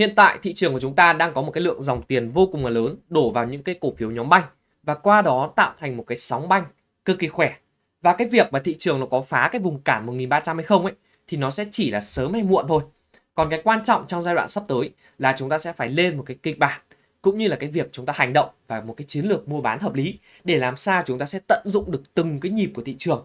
Hiện tại thị trường của chúng ta đang có một cái lượng dòng tiền vô cùng là lớn đổ vào những cái cổ phiếu nhóm banh và qua đó tạo thành một cái sóng banh cực kỳ khỏe. Và cái việc mà thị trường nó có phá cái vùng cản 1300 hay không ấy thì nó sẽ chỉ là sớm hay muộn thôi. Còn cái quan trọng trong giai đoạn sắp tới là chúng ta sẽ phải lên một cái kịch bản cũng như là cái việc chúng ta hành động và một cái chiến lược mua bán hợp lý để làm sao chúng ta sẽ tận dụng được từng cái nhịp của thị trường.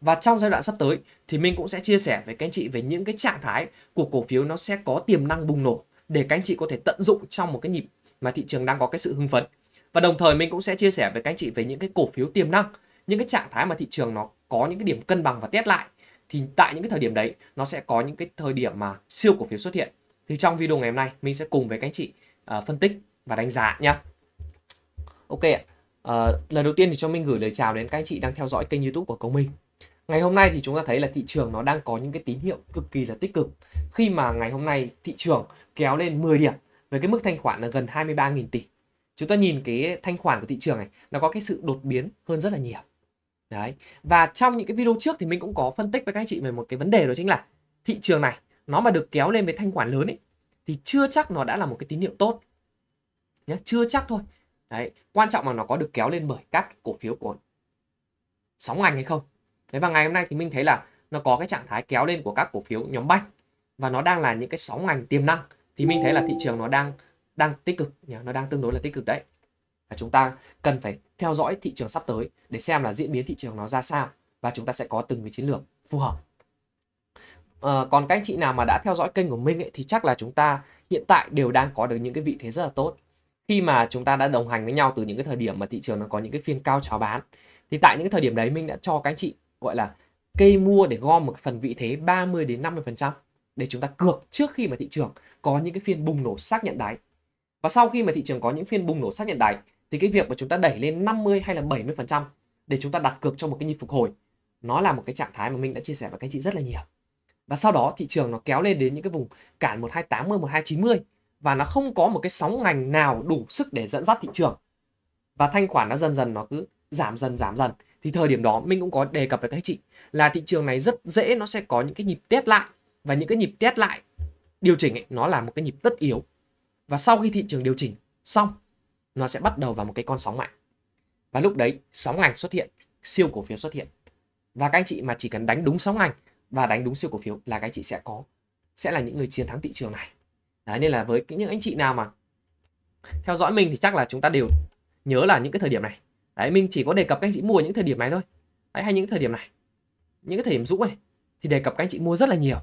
Và trong giai đoạn sắp tới thì mình cũng sẽ chia sẻ với các anh chị về những cái trạng thái của cổ phiếu nó sẽ có tiềm năng bùng nổ để các anh chị có thể tận dụng trong một cái nhịp mà thị trường đang có cái sự hưng phấn. Và đồng thời mình cũng sẽ chia sẻ với các anh chị về những cái cổ phiếu tiềm năng, những cái trạng thái mà thị trường nó có những cái điểm cân bằng và test lại thì tại những cái thời điểm đấy nó sẽ có những cái thời điểm mà siêu cổ phiếu xuất hiện. Thì trong video ngày hôm nay mình sẽ cùng với các anh chị uh, phân tích và đánh giá nhá. Ok ạ. Uh, lần đầu tiên thì cho mình gửi lời chào đến các anh chị đang theo dõi kênh YouTube của Công Minh. Ngày hôm nay thì chúng ta thấy là thị trường nó đang có những cái tín hiệu cực kỳ là tích cực khi mà ngày hôm nay thị trường kéo lên 10 điểm với cái mức thanh khoản là gần 23.000 tỷ. Chúng ta nhìn cái thanh khoản của thị trường này nó có cái sự đột biến hơn rất là nhiều. Đấy. Và trong những cái video trước thì mình cũng có phân tích với các anh chị về một cái vấn đề đó chính là thị trường này nó mà được kéo lên với thanh khoản lớn ấy thì chưa chắc nó đã là một cái tín hiệu tốt. Nhá, chưa chắc thôi. Đấy, quan trọng là nó có được kéo lên bởi các cổ phiếu của sóng ngành hay không. Thế và ngày hôm nay thì mình thấy là nó có cái trạng thái kéo lên của các cổ phiếu nhóm bank và nó đang là những cái sóng ngành tiềm năng thì mình thấy là thị trường nó đang đang tích cực nhỉ nó đang tương đối là tích cực đấy và chúng ta cần phải theo dõi thị trường sắp tới để xem là diễn biến thị trường nó ra sao và chúng ta sẽ có từng cái chiến lược phù hợp à, còn các anh chị nào mà đã theo dõi kênh của mình ấy, thì chắc là chúng ta hiện tại đều đang có được những cái vị thế rất là tốt khi mà chúng ta đã đồng hành với nhau từ những cái thời điểm mà thị trường nó có những cái phiên cao cháo bán thì tại những cái thời điểm đấy mình đã cho các anh chị gọi là cây mua để gom một phần vị thế 30 đến 50 phần trăm để chúng ta cược trước khi mà thị trường có những cái phiên bùng nổ xác nhận đáy. Và sau khi mà thị trường có những phiên bùng nổ xác nhận đáy thì cái việc mà chúng ta đẩy lên 50 hay là 70% để chúng ta đặt cược cho một cái nhịp phục hồi nó là một cái trạng thái mà mình đã chia sẻ với các anh chị rất là nhiều. Và sau đó thị trường nó kéo lên đến những cái vùng cản 1280, 1290 và nó không có một cái sóng ngành nào đủ sức để dẫn dắt thị trường. Và thanh khoản nó dần dần nó cứ giảm dần giảm dần thì thời điểm đó mình cũng có đề cập với các anh chị là thị trường này rất dễ nó sẽ có những cái nhịp test lại và những cái nhịp test lại điều chỉnh ấy, nó là một cái nhịp tất yếu và sau khi thị trường điều chỉnh xong nó sẽ bắt đầu vào một cái con sóng mạnh và lúc đấy sóng ngành xuất hiện siêu cổ phiếu xuất hiện và các anh chị mà chỉ cần đánh đúng sóng ngành và đánh đúng siêu cổ phiếu là các anh chị sẽ có sẽ là những người chiến thắng thị trường này đấy nên là với những anh chị nào mà theo dõi mình thì chắc là chúng ta đều nhớ là những cái thời điểm này đấy mình chỉ có đề cập các anh chị mua những thời điểm này thôi đấy, hay những thời điểm này những cái thời điểm rũ này thì đề cập các anh chị mua rất là nhiều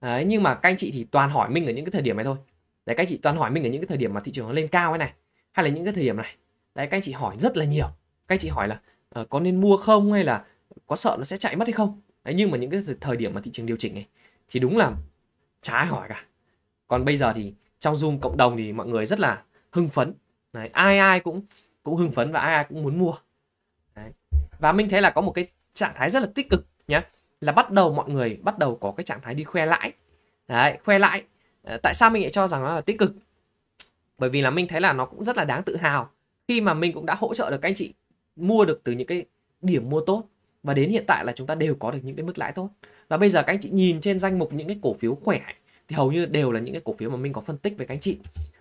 đấy, nhưng mà các anh chị thì toàn hỏi mình ở những cái thời điểm này thôi đấy các anh chị toàn hỏi mình ở những cái thời điểm mà thị trường nó lên cao ấy này hay là những cái thời điểm này đấy các anh chị hỏi rất là nhiều các anh chị hỏi là uh, có nên mua không hay là có sợ nó sẽ chạy mất hay không đấy, nhưng mà những cái thời điểm mà thị trường điều chỉnh này thì đúng là chả ai hỏi cả còn bây giờ thì trong zoom cộng đồng thì mọi người rất là hưng phấn đấy, ai ai cũng cũng hưng phấn và ai ai cũng muốn mua đấy. và mình thấy là có một cái trạng thái rất là tích cực nhé là bắt đầu mọi người bắt đầu có cái trạng thái đi khoe lãi đấy khoe lãi ờ, tại sao mình lại cho rằng nó là tích cực bởi vì là mình thấy là nó cũng rất là đáng tự hào khi mà mình cũng đã hỗ trợ được các anh chị mua được từ những cái điểm mua tốt và đến hiện tại là chúng ta đều có được những cái mức lãi tốt và bây giờ các anh chị nhìn trên danh mục những cái cổ phiếu khỏe thì hầu như đều là những cái cổ phiếu mà mình có phân tích với các anh chị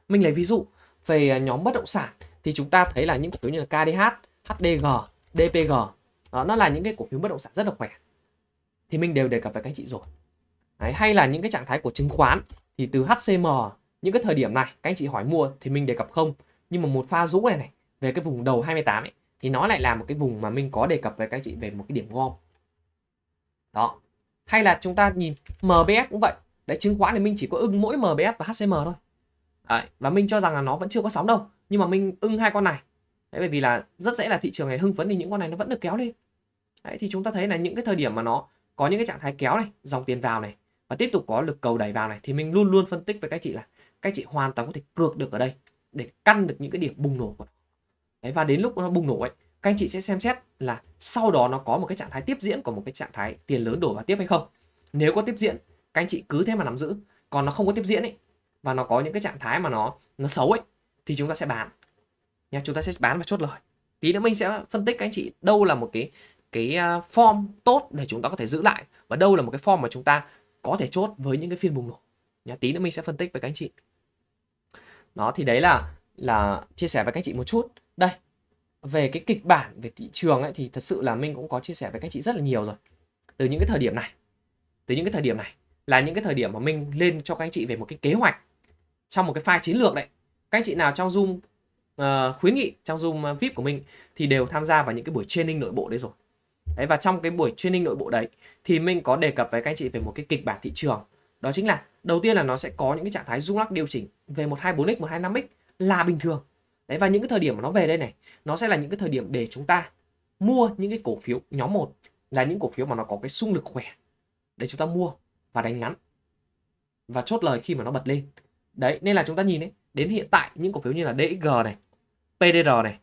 mình lấy ví dụ về à, nhóm bất động sản thì chúng ta thấy là những cổ phiếu như là KDH, HDG, DPG đó, nó là những cái cổ phiếu bất động sản rất là khỏe thì mình đều đề cập về các anh chị rồi Đấy, hay là những cái trạng thái của chứng khoán thì từ HCM những cái thời điểm này các anh chị hỏi mua thì mình đề cập không nhưng mà một pha rũ này này về cái vùng đầu 28 ấy, thì nó lại là một cái vùng mà mình có đề cập với các anh chị về một cái điểm gom đó hay là chúng ta nhìn MBS cũng vậy đấy chứng khoán thì mình chỉ có ưng mỗi MBS và HCM thôi đấy, và mình cho rằng là nó vẫn chưa có sóng đâu nhưng mà mình ưng hai con này đấy bởi vì là rất dễ là thị trường này hưng phấn thì những con này nó vẫn được kéo lên đấy thì chúng ta thấy là những cái thời điểm mà nó có những cái trạng thái kéo này dòng tiền vào này và tiếp tục có lực cầu đẩy vào này thì mình luôn luôn phân tích với các chị là các chị hoàn toàn có thể cược được ở đây để căn được những cái điểm bùng nổ của nó đấy và đến lúc nó bùng nổ ấy các anh chị sẽ xem xét là sau đó nó có một cái trạng thái tiếp diễn của một cái trạng thái tiền lớn đổ vào tiếp hay không nếu có tiếp diễn các anh chị cứ thế mà nắm giữ còn nó không có tiếp diễn ấy và nó có những cái trạng thái mà nó nó xấu ấy thì chúng ta sẽ bán nha chúng ta sẽ bán và chốt lời tí nữa mình sẽ phân tích các anh chị đâu là một cái cái à, form tốt để chúng ta có thể giữ lại và đâu là một cái form mà chúng ta có thể chốt với những cái phiên bùng nổ nhá tí nữa mình sẽ phân tích với các anh chị đó thì đấy là là chia sẻ với các anh chị một chút đây về cái kịch bản về thị trường ấy thì thật sự là mình cũng có chia sẻ với các anh chị rất là nhiều rồi từ những cái thời điểm này từ những cái thời điểm này là những cái thời điểm mà mình lên cho các anh chị về một cái kế hoạch trong một cái file chiến lược đấy các anh chị nào trong zoom uh, khuyến nghị trong zoom ờ, vip của mình thì đều tham gia vào những cái buổi training nội bộ đấy rồi đấy và trong cái buổi training nội bộ đấy thì mình có đề cập với các anh chị về một cái kịch bản thị trường đó chính là đầu tiên là nó sẽ có những cái trạng thái rung lắc điều chỉnh về 124x 125x là bình thường đấy và những cái thời điểm mà nó về đây này nó sẽ là những cái thời điểm để chúng ta mua những cái cổ phiếu nhóm 1 là những cổ phiếu mà nó có cái xung lực khỏe để chúng ta mua và đánh ngắn và chốt lời khi mà nó bật lên đấy nên là chúng ta nhìn đấy đến hiện tại những cổ phiếu như là DXG này PDR này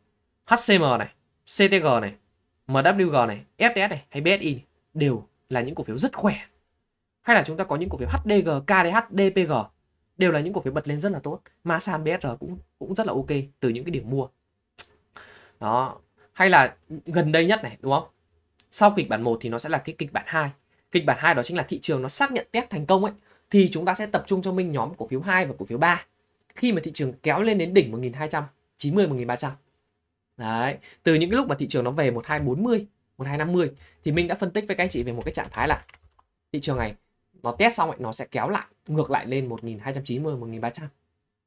HCM này CTG này MWG này, FTS này hay BSI này, đều là những cổ phiếu rất khỏe. Hay là chúng ta có những cổ phiếu HDG, KDH, DPG đều là những cổ phiếu bật lên rất là tốt mà sàn BSR cũng cũng rất là ok từ những cái điểm mua. Đó, hay là gần đây nhất này đúng không? Sau kịch bản 1 thì nó sẽ là cái kịch bản 2. Kịch bản 2 đó chính là thị trường nó xác nhận test thành công ấy thì chúng ta sẽ tập trung cho mình nhóm cổ phiếu 2 và cổ phiếu 3. Khi mà thị trường kéo lên đến đỉnh 1200, 90 1300 Đấy, từ những cái lúc mà thị trường nó về 1240, 1250 thì mình đã phân tích với các anh chị về một cái trạng thái là thị trường này nó test xong ấy, nó sẽ kéo lại ngược lại lên 1290 1300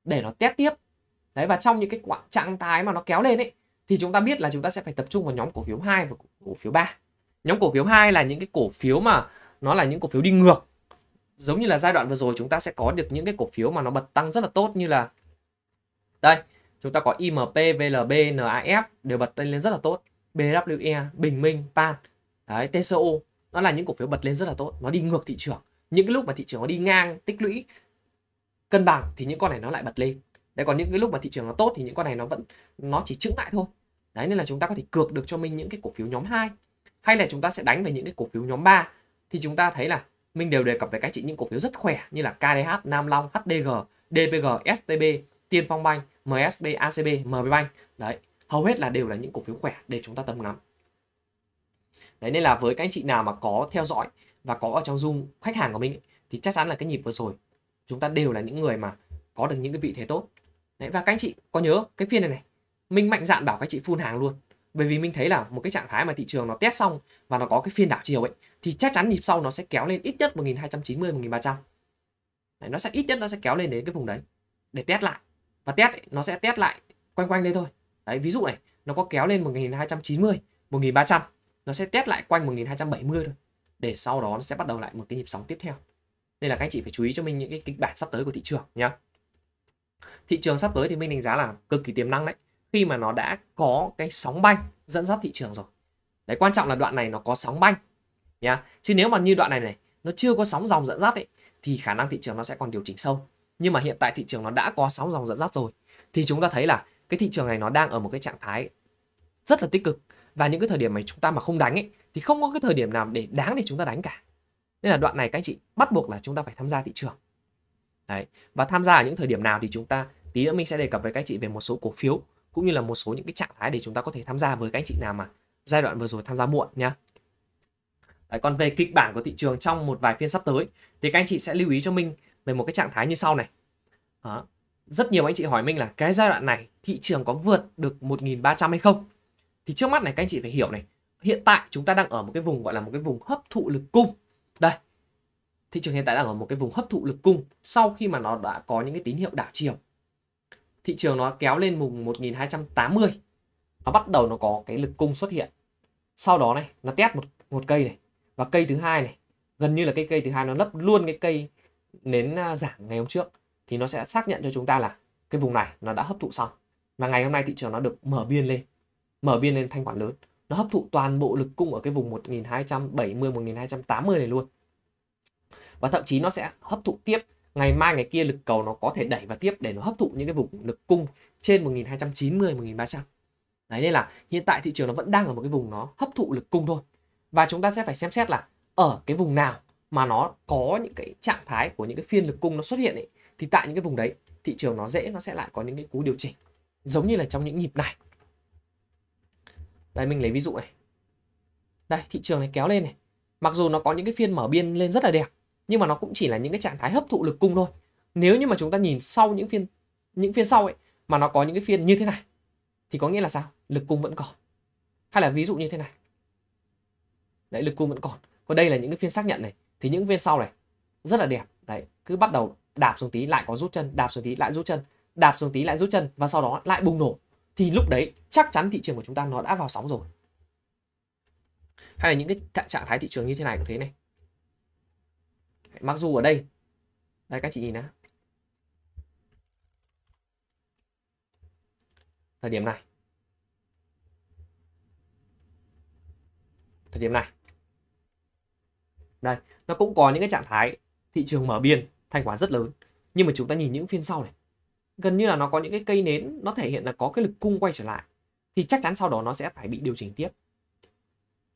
để nó test tiếp. Đấy và trong những cái trạng thái mà nó kéo lên ấy thì chúng ta biết là chúng ta sẽ phải tập trung vào nhóm cổ phiếu 2 và cổ phiếu 3. Nhóm cổ phiếu 2 là những cái cổ phiếu mà nó là những cổ phiếu đi ngược. Giống như là giai đoạn vừa rồi chúng ta sẽ có được những cái cổ phiếu mà nó bật tăng rất là tốt như là đây, chúng ta có IMP, VLB, NAF đều bật tên lên rất là tốt BWE, Bình Minh, Pan đấy, TCO nó là những cổ phiếu bật lên rất là tốt nó đi ngược thị trường những cái lúc mà thị trường nó đi ngang tích lũy cân bằng thì những con này nó lại bật lên đấy còn những cái lúc mà thị trường nó tốt thì những con này nó vẫn nó chỉ chững lại thôi đấy nên là chúng ta có thể cược được cho mình những cái cổ phiếu nhóm 2 hay là chúng ta sẽ đánh về những cái cổ phiếu nhóm 3 thì chúng ta thấy là mình đều đề cập về cái trị những cổ phiếu rất khỏe như là KDH, Nam Long, HDG, DPG, STB Tiên Phong Bank, MSB, ACB, MB Bank. Đấy, hầu hết là đều là những cổ phiếu khỏe để chúng ta tâm ngắm. Đấy nên là với các anh chị nào mà có theo dõi và có ở trong Zoom khách hàng của mình ấy, thì chắc chắn là cái nhịp vừa rồi chúng ta đều là những người mà có được những cái vị thế tốt. Đấy, và các anh chị có nhớ cái phiên này này, mình mạnh dạn bảo các chị phun hàng luôn. Bởi vì mình thấy là một cái trạng thái mà thị trường nó test xong và nó có cái phiên đảo chiều ấy thì chắc chắn nhịp sau nó sẽ kéo lên ít nhất 1290 1300. Đấy, nó sẽ ít nhất nó sẽ kéo lên đến cái vùng đấy để test lại và test ấy, nó sẽ test lại quanh quanh đây thôi đấy ví dụ này nó có kéo lên 1290 1300 nó sẽ test lại quanh 1270 thôi để sau đó nó sẽ bắt đầu lại một cái nhịp sóng tiếp theo nên là các anh chị phải chú ý cho mình những cái kịch bản sắp tới của thị trường nhé thị trường sắp tới thì mình đánh giá là cực kỳ tiềm năng đấy khi mà nó đã có cái sóng banh dẫn dắt thị trường rồi đấy quan trọng là đoạn này nó có sóng banh nhá chứ nếu mà như đoạn này này nó chưa có sóng dòng dẫn dắt ấy thì khả năng thị trường nó sẽ còn điều chỉnh sâu nhưng mà hiện tại thị trường nó đã có 6 dòng dẫn dắt rồi thì chúng ta thấy là cái thị trường này nó đang ở một cái trạng thái rất là tích cực và những cái thời điểm mà chúng ta mà không đánh ấy thì không có cái thời điểm nào để đáng để chúng ta đánh cả nên là đoạn này các anh chị bắt buộc là chúng ta phải tham gia thị trường đấy và tham gia ở những thời điểm nào thì chúng ta tí nữa mình sẽ đề cập với các anh chị về một số cổ phiếu cũng như là một số những cái trạng thái để chúng ta có thể tham gia với các anh chị nào mà giai đoạn vừa rồi tham gia muộn nhá Đấy, còn về kịch bản của thị trường trong một vài phiên sắp tới thì các anh chị sẽ lưu ý cho mình về một cái trạng thái như sau này. Đó. Rất nhiều anh chị hỏi mình là cái giai đoạn này thị trường có vượt được 1.300 hay không? Thì trước mắt này các anh chị phải hiểu này. Hiện tại chúng ta đang ở một cái vùng gọi là một cái vùng hấp thụ lực cung. Đây. Thị trường hiện tại đang ở một cái vùng hấp thụ lực cung sau khi mà nó đã có những cái tín hiệu đảo chiều. Thị trường nó kéo lên vùng 1280. Nó bắt đầu nó có cái lực cung xuất hiện. Sau đó này, nó test một một cây này và cây thứ hai này, gần như là cái cây thứ hai nó lấp luôn cái cây nến giảm ngày hôm trước thì nó sẽ xác nhận cho chúng ta là cái vùng này nó đã hấp thụ xong và ngày hôm nay thị trường nó được mở biên lên mở biên lên thanh khoản lớn nó hấp thụ toàn bộ lực cung ở cái vùng 1270 1280 này luôn và thậm chí nó sẽ hấp thụ tiếp ngày mai ngày kia lực cầu nó có thể đẩy vào tiếp để nó hấp thụ những cái vùng lực cung trên 1290 1300 đấy nên là hiện tại thị trường nó vẫn đang ở một cái vùng nó hấp thụ lực cung thôi và chúng ta sẽ phải xem xét là ở cái vùng nào mà nó có những cái trạng thái của những cái phiên lực cung nó xuất hiện ấy, thì tại những cái vùng đấy thị trường nó dễ nó sẽ lại có những cái cú điều chỉnh giống như là trong những nhịp này đây mình lấy ví dụ này đây thị trường này kéo lên này mặc dù nó có những cái phiên mở biên lên rất là đẹp nhưng mà nó cũng chỉ là những cái trạng thái hấp thụ lực cung thôi nếu như mà chúng ta nhìn sau những phiên những phiên sau ấy mà nó có những cái phiên như thế này thì có nghĩa là sao lực cung vẫn còn hay là ví dụ như thế này đấy lực cung vẫn còn còn đây là những cái phiên xác nhận này thì những viên sau này rất là đẹp đấy cứ bắt đầu đạp xuống tí lại có rút chân đạp xuống tí lại rút chân đạp xuống tí lại rút chân và sau đó lại bùng nổ thì lúc đấy chắc chắn thị trường của chúng ta nó đã vào sóng rồi hay là những cái trạng thái thị trường như thế này cũng thế này mặc dù ở đây đây các chị nhìn đã thời điểm này thời điểm này đây nó cũng có những cái trạng thái thị trường mở biên thanh khoản rất lớn nhưng mà chúng ta nhìn những phiên sau này gần như là nó có những cái cây nến nó thể hiện là có cái lực cung quay trở lại thì chắc chắn sau đó nó sẽ phải bị điều chỉnh tiếp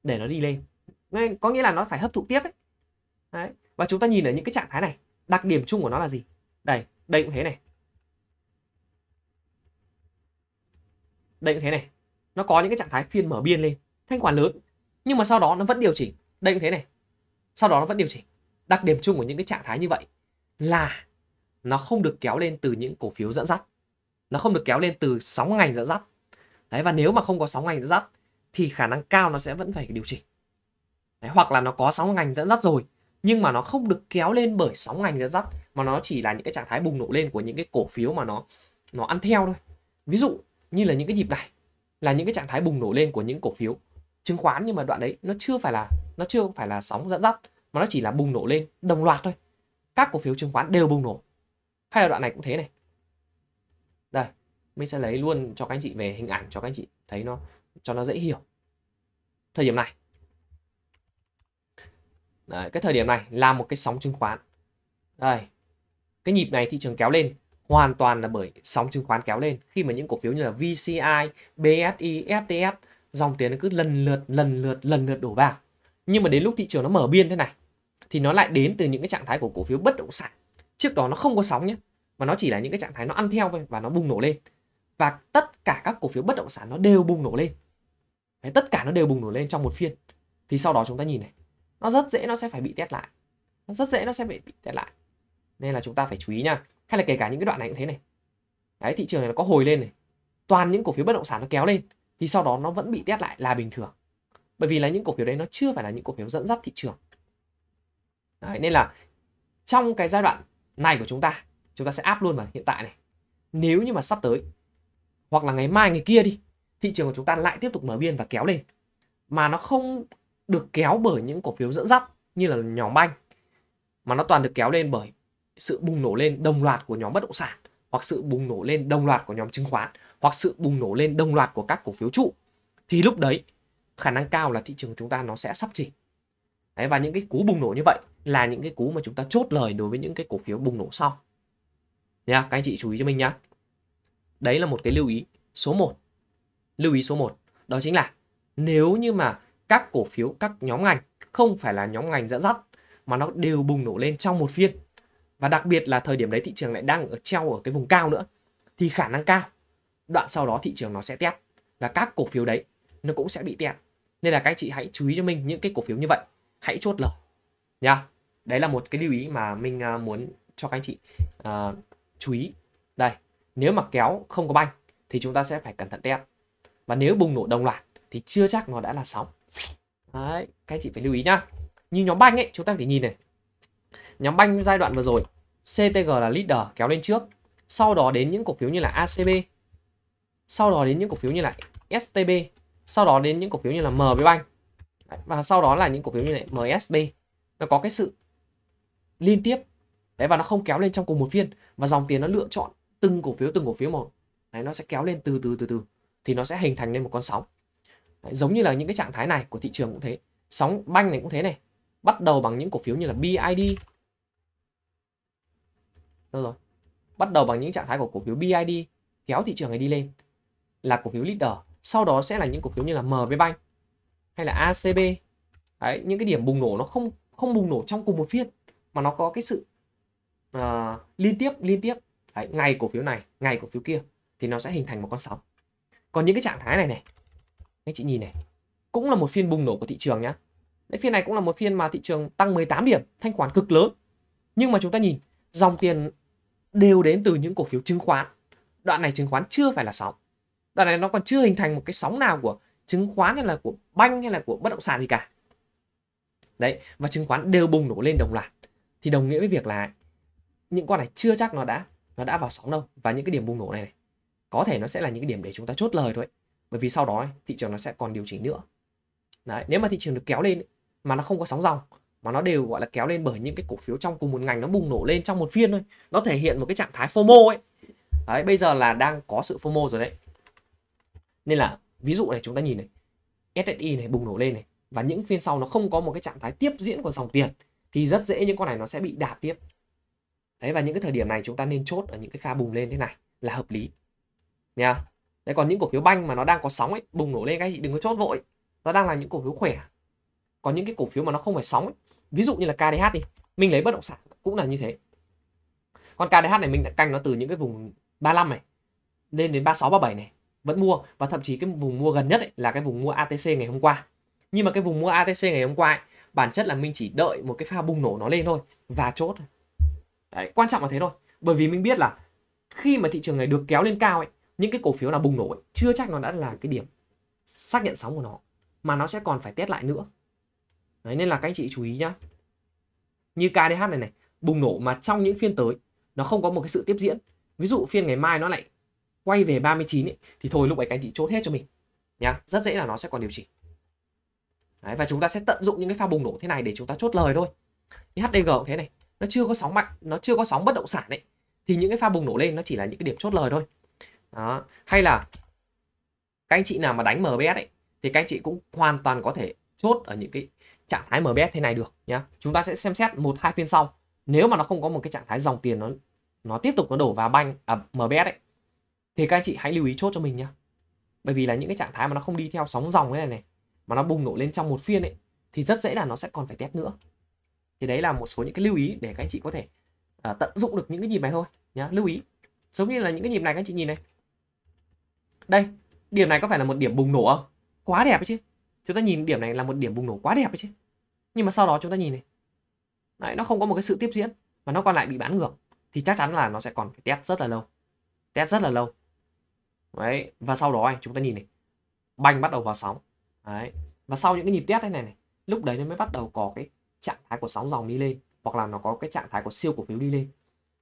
để nó đi lên nên có nghĩa là nó phải hấp thụ tiếp đấy. đấy và chúng ta nhìn ở những cái trạng thái này đặc điểm chung của nó là gì đây đây cũng thế này đây cũng thế này nó có những cái trạng thái phiên mở biên lên thanh khoản lớn nhưng mà sau đó nó vẫn điều chỉnh đây cũng thế này sau đó nó vẫn điều chỉnh đặc điểm chung của những cái trạng thái như vậy là nó không được kéo lên từ những cổ phiếu dẫn dắt nó không được kéo lên từ sóng ngành dẫn dắt đấy và nếu mà không có sóng ngành dẫn dắt thì khả năng cao nó sẽ vẫn phải điều chỉnh đấy, hoặc là nó có sóng ngành dẫn dắt rồi nhưng mà nó không được kéo lên bởi sóng ngành dẫn dắt mà nó chỉ là những cái trạng thái bùng nổ lên của những cái cổ phiếu mà nó nó ăn theo thôi ví dụ như là những cái nhịp này là những cái trạng thái bùng nổ lên của những cổ phiếu chứng khoán nhưng mà đoạn đấy nó chưa phải là nó chưa phải là sóng dẫn dắt mà nó chỉ là bùng nổ lên đồng loạt thôi các cổ phiếu chứng khoán đều bùng nổ hay là đoạn này cũng thế này đây mình sẽ lấy luôn cho các anh chị về hình ảnh cho các anh chị thấy nó cho nó dễ hiểu thời điểm này Đấy, cái thời điểm này là một cái sóng chứng khoán đây cái nhịp này thị trường kéo lên hoàn toàn là bởi sóng chứng khoán kéo lên khi mà những cổ phiếu như là VCI, BSI, FTS dòng tiền nó cứ lần lượt lần lượt lần lượt đổ vào nhưng mà đến lúc thị trường nó mở biên thế này thì nó lại đến từ những cái trạng thái của cổ phiếu bất động sản trước đó nó không có sóng nhé mà nó chỉ là những cái trạng thái nó ăn theo thôi và nó bùng nổ lên và tất cả các cổ phiếu bất động sản nó đều bùng nổ lên Đấy, tất cả nó đều bùng nổ lên trong một phiên thì sau đó chúng ta nhìn này nó rất dễ nó sẽ phải bị test lại nó rất dễ nó sẽ bị, bị test lại nên là chúng ta phải chú ý nha hay là kể cả những cái đoạn này cũng thế này đấy thị trường này nó có hồi lên này toàn những cổ phiếu bất động sản nó kéo lên thì sau đó nó vẫn bị test lại là bình thường bởi vì là những cổ phiếu đấy nó chưa phải là những cổ phiếu dẫn dắt thị trường đấy, nên là trong cái giai đoạn này của chúng ta chúng ta sẽ áp luôn mà hiện tại này nếu như mà sắp tới hoặc là ngày mai ngày kia đi thị trường của chúng ta lại tiếp tục mở biên và kéo lên mà nó không được kéo bởi những cổ phiếu dẫn dắt như là nhóm banh mà nó toàn được kéo lên bởi sự bùng nổ lên đồng loạt của nhóm bất động sản hoặc sự bùng nổ lên đồng loạt của nhóm chứng khoán hoặc sự bùng nổ lên đồng loạt của các cổ phiếu trụ thì lúc đấy khả năng cao là thị trường chúng ta nó sẽ sắp chỉ Đấy, và những cái cú bùng nổ như vậy là những cái cú mà chúng ta chốt lời đối với những cái cổ phiếu bùng nổ sau nha các anh chị chú ý cho mình nhá đấy là một cái lưu ý số 1 lưu ý số 1 đó chính là nếu như mà các cổ phiếu các nhóm ngành không phải là nhóm ngành dẫn dắt mà nó đều bùng nổ lên trong một phiên và đặc biệt là thời điểm đấy thị trường lại đang ở treo ở cái vùng cao nữa thì khả năng cao đoạn sau đó thị trường nó sẽ test và các cổ phiếu đấy nó cũng sẽ bị test nên là các anh chị hãy chú ý cho mình những cái cổ phiếu như vậy hãy chốt lời nha đấy là một cái lưu ý mà mình à, muốn cho các anh chị uh, chú ý đây nếu mà kéo không có banh thì chúng ta sẽ phải cẩn thận test và nếu bùng nổ đồng loạt thì chưa chắc nó đã là sóng đấy các anh chị phải lưu ý nhá như nhóm banh ấy chúng ta phải nhìn này nhóm banh giai đoạn vừa rồi CTG là leader kéo lên trước sau đó đến những cổ phiếu như là ACB sau đó đến những cổ phiếu như là STB sau đó đến những cổ phiếu như là MB Bank và sau đó là những cổ phiếu như này MSB nó có cái sự liên tiếp đấy và nó không kéo lên trong cùng một phiên và dòng tiền nó lựa chọn từng cổ phiếu từng cổ phiếu một đấy nó sẽ kéo lên từ từ từ từ thì nó sẽ hình thành nên một con sóng đấy, giống như là những cái trạng thái này của thị trường cũng thế sóng banh này cũng thế này bắt đầu bằng những cổ phiếu như là BID đâu rồi bắt đầu bằng những trạng thái của cổ phiếu BID kéo thị trường này đi lên là cổ phiếu leader sau đó sẽ là những cổ phiếu như là MB Bank hay là ACB Đấy, những cái điểm bùng nổ nó không không bùng nổ trong cùng một phiên mà nó có cái sự uh, liên tiếp liên tiếp Đấy, ngày cổ phiếu này ngày cổ phiếu kia thì nó sẽ hình thành một con sóng còn những cái trạng thái này này anh chị nhìn này cũng là một phiên bùng nổ của thị trường nhá Đấy, phiên này cũng là một phiên mà thị trường tăng 18 điểm thanh khoản cực lớn nhưng mà chúng ta nhìn dòng tiền đều đến từ những cổ phiếu chứng khoán đoạn này chứng khoán chưa phải là sóng đoạn này nó còn chưa hình thành một cái sóng nào của chứng khoán hay là của banh hay là của bất động sản gì cả đấy và chứng khoán đều bùng nổ lên đồng loạt thì đồng nghĩa với việc là những con này chưa chắc nó đã nó đã vào sóng đâu và những cái điểm bùng nổ này, này có thể nó sẽ là những cái điểm để chúng ta chốt lời thôi bởi vì sau đó thị trường nó sẽ còn điều chỉnh nữa đấy nếu mà thị trường được kéo lên mà nó không có sóng dòng mà nó đều gọi là kéo lên bởi những cái cổ phiếu trong cùng một ngành nó bùng nổ lên trong một phiên thôi nó thể hiện một cái trạng thái fomo ấy đấy bây giờ là đang có sự fomo rồi đấy nên là ví dụ này chúng ta nhìn này SSI này bùng nổ lên này và những phiên sau nó không có một cái trạng thái tiếp diễn của dòng tiền thì rất dễ những con này nó sẽ bị đạp tiếp đấy và những cái thời điểm này chúng ta nên chốt ở những cái pha bùng lên thế này là hợp lý nha đấy còn những cổ phiếu banh mà nó đang có sóng ấy bùng nổ lên các chị đừng có chốt vội nó đang là những cổ phiếu khỏe còn những cái cổ phiếu mà nó không phải sóng ấy, ví dụ như là KDH đi mình lấy bất động sản cũng là như thế con KDH này mình đã canh nó từ những cái vùng 35 này lên đến 36 37 này vẫn mua và thậm chí cái vùng mua gần nhất ấy, là cái vùng mua ATC ngày hôm qua nhưng mà cái vùng mua ATC ngày hôm qua ấy, bản chất là mình chỉ đợi một cái pha bùng nổ nó lên thôi và chốt Đấy, quan trọng là thế thôi bởi vì mình biết là khi mà thị trường này được kéo lên cao ấy những cái cổ phiếu nào bùng nổ ấy, chưa chắc nó đã là cái điểm xác nhận sóng của nó mà nó sẽ còn phải test lại nữa Đấy, nên là các anh chị chú ý nhá như KDH này này bùng nổ mà trong những phiên tới nó không có một cái sự tiếp diễn ví dụ phiên ngày mai nó lại quay về 39 ấy, thì thôi lúc ấy các anh chị chốt hết cho mình nhá rất dễ là nó sẽ còn điều chỉnh Đấy, và chúng ta sẽ tận dụng những cái pha bùng nổ thế này để chúng ta chốt lời thôi như HDG cũng thế này nó chưa có sóng mạnh nó chưa có sóng bất động sản ấy thì những cái pha bùng nổ lên nó chỉ là những cái điểm chốt lời thôi đó. hay là các anh chị nào mà đánh MBS ấy thì các anh chị cũng hoàn toàn có thể chốt ở những cái trạng thái MBS thế này được nhá chúng ta sẽ xem xét một hai phiên sau nếu mà nó không có một cái trạng thái dòng tiền nó nó tiếp tục nó đổ vào banh à, MBS ấy thì các anh chị hãy lưu ý chốt cho mình nhé bởi vì là những cái trạng thái mà nó không đi theo sóng dòng này này mà nó bùng nổ lên trong một phiên ấy thì rất dễ là nó sẽ còn phải test nữa thì đấy là một số những cái lưu ý để các anh chị có thể uh, tận dụng được những cái nhịp này thôi nhá lưu ý giống như là những cái nhịp này các anh chị nhìn này đây điểm này có phải là một điểm bùng nổ không quá đẹp ấy chứ chúng ta nhìn điểm này là một điểm bùng nổ quá đẹp ấy chứ nhưng mà sau đó chúng ta nhìn này Đấy, nó không có một cái sự tiếp diễn mà nó còn lại bị bán ngược thì chắc chắn là nó sẽ còn phải test rất là lâu test rất là lâu đấy và sau đó chúng ta nhìn này banh bắt đầu vào sóng đấy và sau những cái nhịp test này này, này lúc đấy nó mới bắt đầu có cái trạng thái của sóng dòng đi lên hoặc là nó có cái trạng thái của siêu cổ phiếu đi lên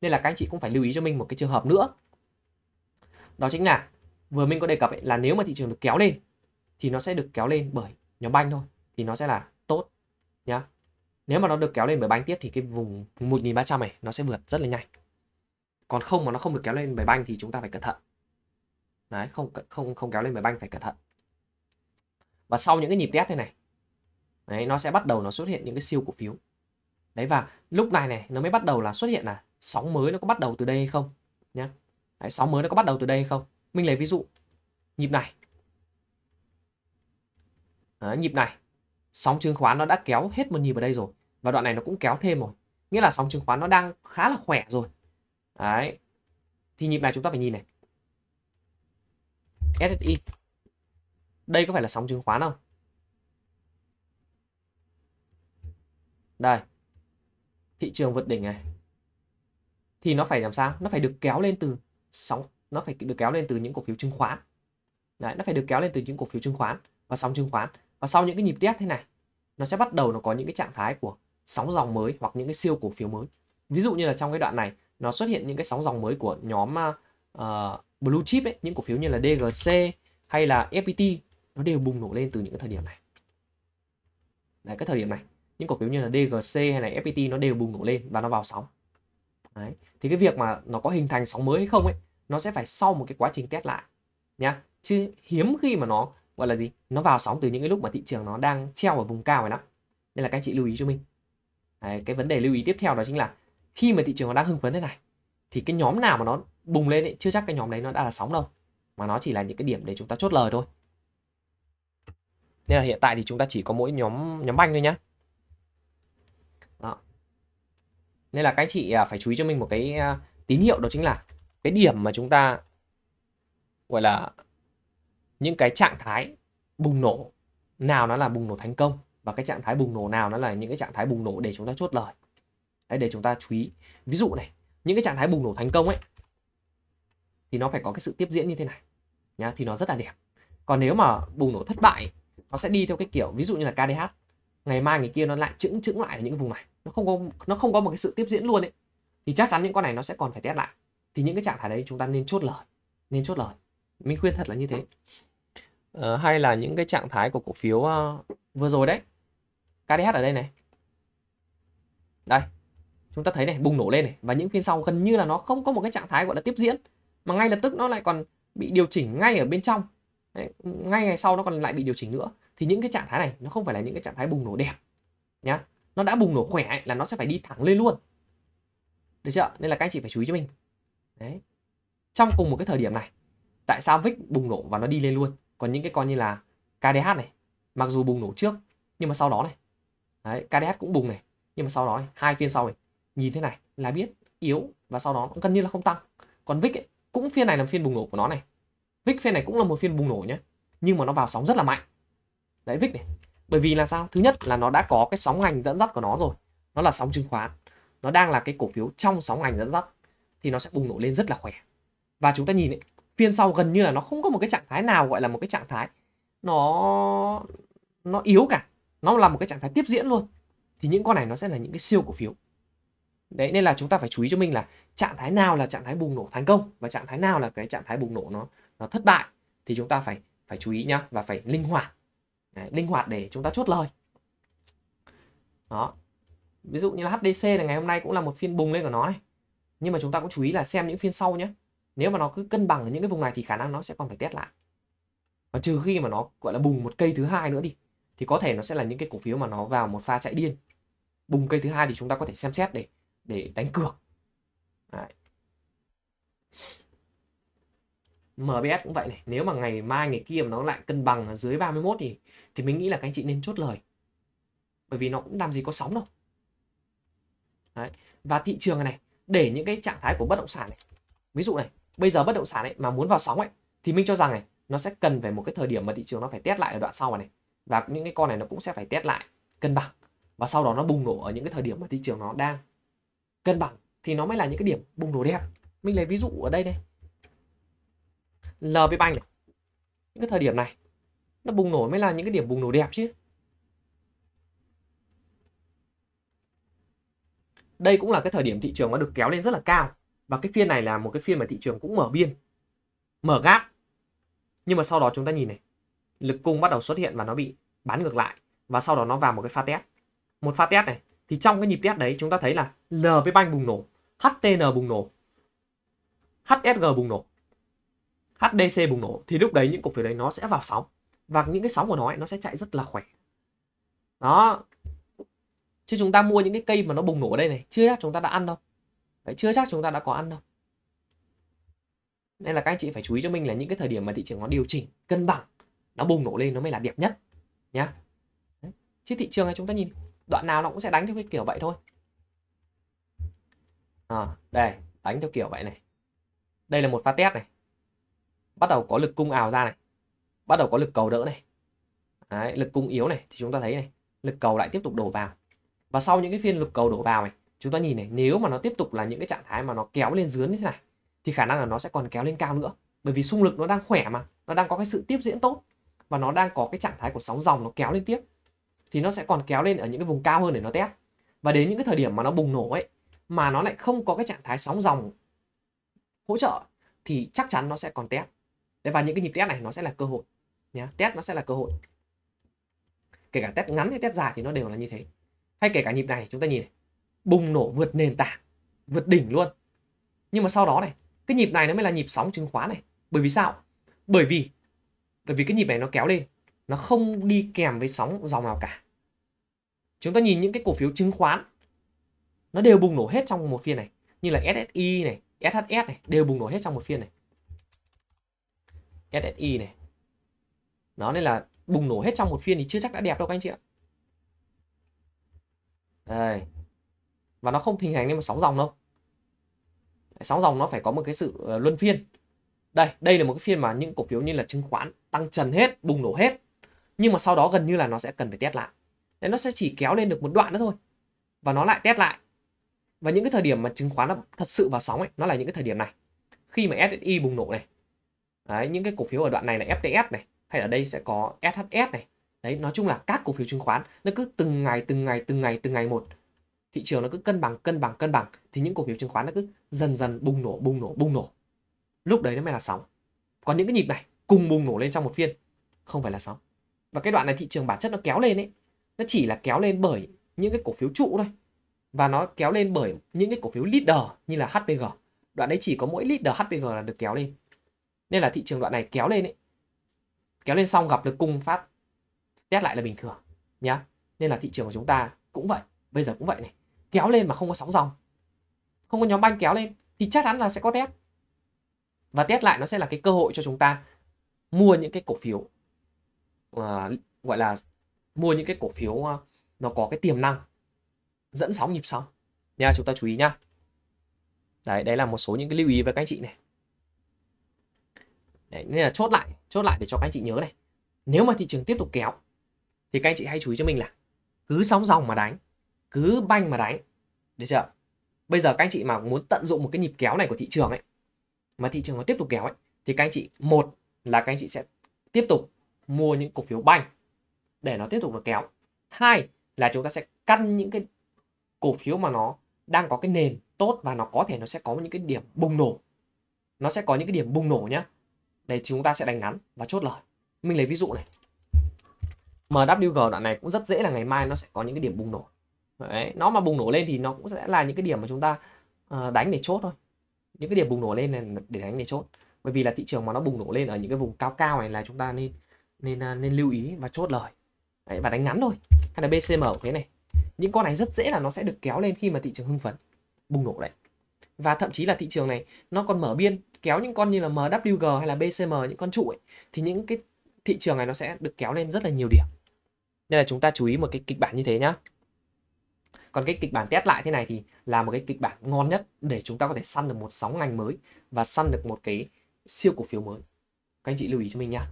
nên là các anh chị cũng phải lưu ý cho mình một cái trường hợp nữa đó chính là vừa mình có đề cập ấy, là nếu mà thị trường được kéo lên thì nó sẽ được kéo lên bởi nhóm banh thôi thì nó sẽ là tốt nhá nếu mà nó được kéo lên bởi banh tiếp thì cái vùng 1.300 này nó sẽ vượt rất là nhanh còn không mà nó không được kéo lên bởi banh thì chúng ta phải cẩn thận đấy không không không kéo lên máy banh phải cẩn thận và sau những cái nhịp test này này đấy, nó sẽ bắt đầu nó xuất hiện những cái siêu cổ phiếu đấy và lúc này này nó mới bắt đầu là xuất hiện là sóng mới nó có bắt đầu từ đây hay không nhé đấy, sóng mới nó có bắt đầu từ đây hay không mình lấy ví dụ nhịp này đấy, nhịp này sóng chứng khoán nó đã kéo hết một nhịp ở đây rồi và đoạn này nó cũng kéo thêm rồi nghĩa là sóng chứng khoán nó đang khá là khỏe rồi đấy thì nhịp này chúng ta phải nhìn này SSI. Đây có phải là sóng chứng khoán không? Đây. Thị trường vượt đỉnh này. Thì nó phải làm sao? Nó phải được kéo lên từ sóng nó phải được kéo lên từ những cổ phiếu chứng khoán. Đấy, nó phải được kéo lên từ những cổ phiếu chứng khoán và sóng chứng khoán. Và sau những cái nhịp test thế này, nó sẽ bắt đầu nó có những cái trạng thái của sóng dòng mới hoặc những cái siêu cổ phiếu mới. Ví dụ như là trong cái đoạn này, nó xuất hiện những cái sóng dòng mới của nhóm uh, blue chip ấy, những cổ phiếu như là DGC hay là FPT nó đều bùng nổ lên từ những cái thời điểm này. Đấy, cái thời điểm này, những cổ phiếu như là DGC hay là FPT nó đều bùng nổ lên và nó vào sóng. Đấy. Thì cái việc mà nó có hình thành sóng mới hay không ấy, nó sẽ phải sau một cái quá trình test lại nhá. Chứ hiếm khi mà nó gọi là gì? Nó vào sóng từ những cái lúc mà thị trường nó đang treo ở vùng cao này lắm. Nên là các anh chị lưu ý cho mình. Đấy, cái vấn đề lưu ý tiếp theo đó chính là khi mà thị trường nó đang hưng phấn thế này thì cái nhóm nào mà nó bùng lên ấy, chưa chắc cái nhóm đấy nó đã là sóng đâu mà nó chỉ là những cái điểm để chúng ta chốt lời thôi nên là hiện tại thì chúng ta chỉ có mỗi nhóm nhóm banh thôi nhá đó. nên là các anh chị à, phải chú ý cho mình một cái à, tín hiệu đó chính là cái điểm mà chúng ta gọi là những cái trạng thái bùng nổ nào nó là bùng nổ thành công và cái trạng thái bùng nổ nào nó là những cái trạng thái bùng nổ để chúng ta chốt lời Đấy, để chúng ta chú ý ví dụ này những cái trạng thái bùng nổ thành công ấy thì nó phải có cái sự tiếp diễn như thế này nhá thì nó rất là đẹp còn nếu mà bùng nổ thất bại nó sẽ đi theo cái kiểu ví dụ như là KDH ngày mai ngày kia nó lại chững chững lại ở những vùng này nó không có nó không có một cái sự tiếp diễn luôn ấy thì chắc chắn những con này nó sẽ còn phải test lại thì những cái trạng thái đấy chúng ta nên chốt lời nên chốt lời mình khuyên thật là như thế ờ, hay là những cái trạng thái của cổ phiếu uh, vừa rồi đấy KDH ở đây này đây chúng ta thấy này bùng nổ lên này và những phiên sau gần như là nó không có một cái trạng thái gọi là tiếp diễn mà ngay lập tức nó lại còn bị điều chỉnh ngay ở bên trong Đấy, ngay ngày sau nó còn lại bị điều chỉnh nữa thì những cái trạng thái này nó không phải là những cái trạng thái bùng nổ đẹp nhá nó đã bùng nổ khỏe ấy, là nó sẽ phải đi thẳng lên luôn được chưa nên là các anh chị phải chú ý cho mình đấy trong cùng một cái thời điểm này tại sao vic bùng nổ và nó đi lên luôn còn những cái con như là kdh này mặc dù bùng nổ trước nhưng mà sau đó này đấy, kdh cũng bùng này nhưng mà sau đó này hai phiên sau này nhìn thế này là biết yếu và sau đó cũng gần như là không tăng còn vic ấy, cũng phiên này là phiên bùng nổ của nó này vick phiên này cũng là một phiên bùng nổ nhé nhưng mà nó vào sóng rất là mạnh đấy vick này bởi vì là sao thứ nhất là nó đã có cái sóng ngành dẫn dắt của nó rồi nó là sóng chứng khoán nó đang là cái cổ phiếu trong sóng ngành dẫn dắt thì nó sẽ bùng nổ lên rất là khỏe và chúng ta nhìn ấy, phiên sau gần như là nó không có một cái trạng thái nào gọi là một cái trạng thái nó nó yếu cả nó là một cái trạng thái tiếp diễn luôn thì những con này nó sẽ là những cái siêu cổ phiếu đấy nên là chúng ta phải chú ý cho mình là trạng thái nào là trạng thái bùng nổ thành công và trạng thái nào là cái trạng thái bùng nổ nó nó thất bại thì chúng ta phải phải chú ý nhá và phải linh hoạt đấy, linh hoạt để chúng ta chốt lời đó ví dụ như là HDC là ngày hôm nay cũng là một phiên bùng lên của nó này nhưng mà chúng ta cũng chú ý là xem những phiên sau nhé nếu mà nó cứ cân bằng ở những cái vùng này thì khả năng nó sẽ còn phải test lại và trừ khi mà nó gọi là bùng một cây thứ hai nữa đi thì có thể nó sẽ là những cái cổ phiếu mà nó vào một pha chạy điên bùng cây thứ hai thì chúng ta có thể xem xét để để đánh cược MBS cũng vậy này nếu mà ngày mai ngày kia mà nó lại cân bằng ở dưới 31 thì thì mình nghĩ là các anh chị nên chốt lời bởi vì nó cũng làm gì có sóng đâu Đấy. và thị trường này để những cái trạng thái của bất động sản này ví dụ này bây giờ bất động sản ấy mà muốn vào sóng ấy thì mình cho rằng này nó sẽ cần phải một cái thời điểm mà thị trường nó phải test lại ở đoạn sau này và những cái con này nó cũng sẽ phải test lại cân bằng và sau đó nó bùng nổ ở những cái thời điểm mà thị trường nó đang cân bằng thì nó mới là những cái điểm bùng nổ đẹp. mình lấy ví dụ ở đây đây LV Bank này. những cái thời điểm này nó bùng nổ mới là những cái điểm bùng nổ đẹp chứ đây cũng là cái thời điểm thị trường nó được kéo lên rất là cao và cái phiên này là một cái phiên mà thị trường cũng mở biên mở gap nhưng mà sau đó chúng ta nhìn này lực cung bắt đầu xuất hiện và nó bị bán ngược lại và sau đó nó vào một cái pha test một pha test này thì trong cái nhịp test đấy chúng ta thấy là LV Bank bùng nổ, HTN bùng nổ, HSG bùng nổ, HDC bùng nổ thì lúc đấy những cổ phiếu đấy nó sẽ vào sóng và những cái sóng của nó ấy, nó sẽ chạy rất là khỏe. Đó. Chứ chúng ta mua những cái cây mà nó bùng nổ ở đây này, chưa chắc chúng ta đã ăn đâu. Đấy, chưa chắc chúng ta đã có ăn đâu. Nên là các anh chị phải chú ý cho mình là những cái thời điểm mà thị trường nó điều chỉnh, cân bằng, nó bùng nổ lên nó mới là đẹp nhất nhá. Chứ thị trường này chúng ta nhìn đoạn nào nó cũng sẽ đánh theo cái kiểu vậy thôi à, đây đánh theo kiểu vậy này đây là một pha test này bắt đầu có lực cung ảo ra này bắt đầu có lực cầu đỡ này Đấy, lực cung yếu này thì chúng ta thấy này lực cầu lại tiếp tục đổ vào và sau những cái phiên lực cầu đổ vào này chúng ta nhìn này nếu mà nó tiếp tục là những cái trạng thái mà nó kéo lên dưới như thế này thì khả năng là nó sẽ còn kéo lên cao nữa bởi vì xung lực nó đang khỏe mà nó đang có cái sự tiếp diễn tốt và nó đang có cái trạng thái của sóng dòng nó kéo lên tiếp thì nó sẽ còn kéo lên ở những cái vùng cao hơn để nó test và đến những cái thời điểm mà nó bùng nổ ấy mà nó lại không có cái trạng thái sóng dòng hỗ trợ thì chắc chắn nó sẽ còn test Đấy, và những cái nhịp test này nó sẽ là cơ hội nhé test nó sẽ là cơ hội kể cả test ngắn hay test dài thì nó đều là như thế hay kể cả nhịp này chúng ta nhìn này bùng nổ vượt nền tảng vượt đỉnh luôn nhưng mà sau đó này cái nhịp này nó mới là nhịp sóng chứng khoán này bởi vì sao bởi vì bởi vì cái nhịp này nó kéo lên nó không đi kèm với sóng dòng nào cả chúng ta nhìn những cái cổ phiếu chứng khoán nó đều bùng nổ hết trong một phiên này như là SSI này SHS này đều bùng nổ hết trong một phiên này SSI này nó nên là bùng nổ hết trong một phiên thì chưa chắc đã đẹp đâu các anh chị ạ đây và nó không hình thành nên một sóng dòng đâu sóng dòng nó phải có một cái sự ờ, luân phiên đây đây là một cái phiên mà những cổ phiếu như là chứng khoán tăng trần hết bùng nổ hết nhưng mà sau đó gần như là nó sẽ cần phải test lại nên nó sẽ chỉ kéo lên được một đoạn nữa thôi và nó lại test lại và những cái thời điểm mà chứng khoán nó thật sự vào sóng ấy nó là những cái thời điểm này khi mà SSI bùng nổ này đấy, những cái cổ phiếu ở đoạn này là FTS này hay ở đây sẽ có SHS này đấy nói chung là các cổ phiếu chứng khoán nó cứ từng ngày từng ngày từng ngày từng ngày một thị trường nó cứ cân bằng cân bằng cân bằng thì những cổ phiếu chứng khoán nó cứ dần dần bùng nổ bùng nổ bùng nổ lúc đấy nó mới là sóng còn những cái nhịp này cùng bùng nổ lên trong một phiên không phải là sóng và cái đoạn này thị trường bản chất nó kéo lên ấy nó chỉ là kéo lên bởi những cái cổ phiếu trụ thôi và nó kéo lên bởi những cái cổ phiếu leader như là HPG đoạn đấy chỉ có mỗi leader HPG là được kéo lên nên là thị trường đoạn này kéo lên ấy kéo lên xong gặp được cung phát test lại là bình thường nhá nên là thị trường của chúng ta cũng vậy bây giờ cũng vậy này kéo lên mà không có sóng dòng không có nhóm banh kéo lên thì chắc chắn là sẽ có test và test lại nó sẽ là cái cơ hội cho chúng ta mua những cái cổ phiếu uh, gọi là mua những cái cổ phiếu uh, nó có cái tiềm năng dẫn sóng nhịp sóng nha chúng ta chú ý nha đấy đấy là một số những cái lưu ý với các anh chị này đấy, nên là chốt lại chốt lại để cho các anh chị nhớ này nếu mà thị trường tiếp tục kéo thì các anh chị hãy chú ý cho mình là cứ sóng dòng mà đánh cứ banh mà đánh được chưa bây giờ các anh chị mà muốn tận dụng một cái nhịp kéo này của thị trường ấy mà thị trường nó tiếp tục kéo ấy thì các anh chị một là các anh chị sẽ tiếp tục mua những cổ phiếu banh để nó tiếp tục được kéo hai là chúng ta sẽ căn những cái cổ phiếu mà nó đang có cái nền tốt và nó có thể nó sẽ có những cái điểm bùng nổ nó sẽ có những cái điểm bùng nổ nhá đây chúng ta sẽ đánh ngắn và chốt lời mình lấy ví dụ này MWG đoạn này cũng rất dễ là ngày mai nó sẽ có những cái điểm bùng nổ Đấy, nó mà bùng nổ lên thì nó cũng sẽ là những cái điểm mà chúng ta ờ, đánh để chốt thôi những cái điểm bùng nổ lên này để đánh để chốt bởi vì là thị trường mà nó bùng nổ lên ở những cái vùng cao cao này là chúng ta nên nên à, nên lưu ý và chốt lời Đấy, và đánh ngắn thôi hay là BCM cũng thế này những con này rất dễ là nó sẽ được kéo lên khi mà thị trường hưng phấn bùng nổ đấy và thậm chí là thị trường này nó còn mở biên kéo những con như là MWG hay là BCM những con trụ ấy thì những cái thị trường này nó sẽ được kéo lên rất là nhiều điểm nên là chúng ta chú ý một cái kịch bản như thế nhá còn cái kịch bản test lại thế này thì là một cái kịch bản ngon nhất để chúng ta có thể săn được một sóng ngành mới và săn được một cái siêu cổ phiếu mới các anh chị lưu ý cho mình nhá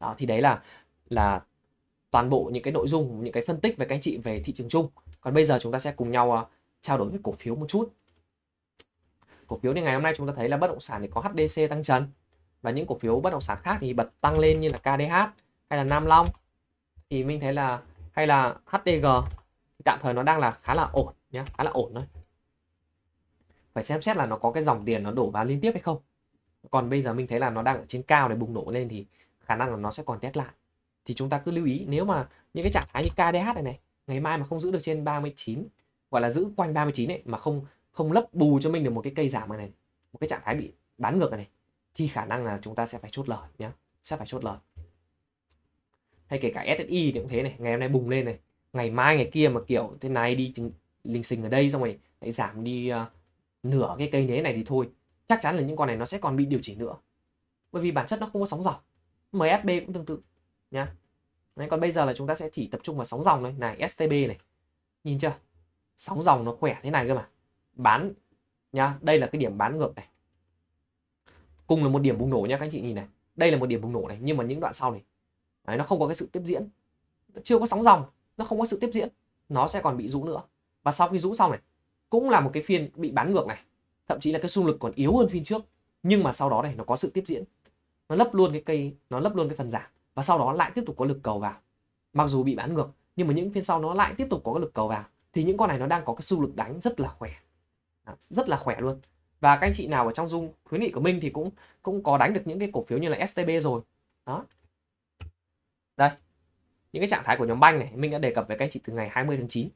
đó thì đấy là là toàn bộ những cái nội dung những cái phân tích về các anh chị về thị trường chung còn bây giờ chúng ta sẽ cùng nhau ờ, trao đổi về cổ phiếu một chút cổ phiếu thì ngày hôm nay chúng ta thấy là bất động sản thì có HDC tăng trần và những cổ phiếu bất động sản khác thì bật tăng lên như là KDH hay là Nam Long thì mình thấy là hay là HDG tạm thời nó đang là khá là ổn nhé khá là ổn thôi phải xem xét là nó có cái dòng tiền nó đổ vào liên tiếp hay không còn bây giờ mình thấy là nó đang ở trên cao để bùng nổ lên thì khả năng là nó sẽ còn test lại thì chúng ta cứ lưu ý nếu mà những cái trạng thái như KDH này này ngày mai mà không giữ được trên 39 gọi là giữ quanh 39 ấy mà không không lấp bù cho mình được một cái cây giảm này, một cái trạng thái bị bán ngược này, thì khả năng là chúng ta sẽ phải chốt lời nhé sẽ phải chốt lời hay kể cả SSI cũng thế này ngày hôm nay bùng lên này ngày mai ngày kia mà kiểu thế này đi linh xình ở đây xong rồi lại giảm đi uh, nửa cái cây nế này thì thôi chắc chắn là những con này nó sẽ còn bị điều chỉnh nữa bởi vì bản chất nó không có sóng dọc MSB cũng tương tự nhá Đấy, còn bây giờ là chúng ta sẽ chỉ tập trung vào sóng dòng này này STB này nhìn chưa sóng dòng nó khỏe thế này cơ mà bán nhá đây là cái điểm bán ngược này cùng là một điểm bùng nổ nhá các anh chị nhìn này đây là một điểm bùng nổ này nhưng mà những đoạn sau này Đấy, nó không có cái sự tiếp diễn chưa có sóng dòng nó không có sự tiếp diễn nó sẽ còn bị rũ nữa và sau khi rũ xong này cũng là một cái phiên bị bán ngược này thậm chí là cái xung lực còn yếu hơn phiên trước nhưng mà sau đó này nó có sự tiếp diễn nó lấp luôn cái cây nó lấp luôn cái phần giảm và sau đó lại tiếp tục có lực cầu vào mặc dù bị bán ngược nhưng mà những phiên sau nó lại tiếp tục có cái lực cầu vào thì những con này nó đang có cái xu lực đánh rất là khỏe rất là khỏe luôn và các anh chị nào ở trong dung khuyến nghị của mình thì cũng cũng có đánh được những cái cổ phiếu như là STB rồi đó đây những cái trạng thái của nhóm banh này mình đã đề cập với các anh chị từ ngày 20 tháng 9